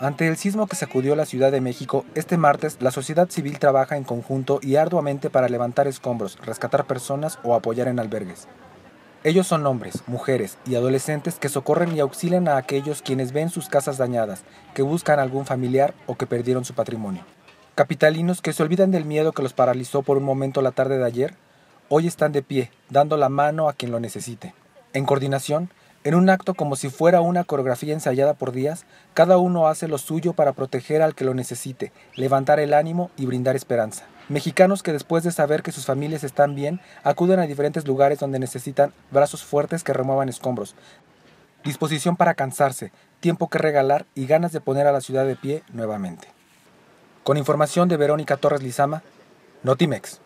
Ante el sismo que sacudió la Ciudad de México, este martes la sociedad civil trabaja en conjunto y arduamente para levantar escombros, rescatar personas o apoyar en albergues. Ellos son hombres, mujeres y adolescentes que socorren y auxilian a aquellos quienes ven sus casas dañadas, que buscan algún familiar o que perdieron su patrimonio. Capitalinos que se olvidan del miedo que los paralizó por un momento la tarde de ayer, hoy están de pie, dando la mano a quien lo necesite. En coordinación, en un acto como si fuera una coreografía ensayada por días, cada uno hace lo suyo para proteger al que lo necesite, levantar el ánimo y brindar esperanza. Mexicanos que después de saber que sus familias están bien, acuden a diferentes lugares donde necesitan brazos fuertes que remuevan escombros. Disposición para cansarse, tiempo que regalar y ganas de poner a la ciudad de pie nuevamente. Con información de Verónica Torres Lizama, Notimex.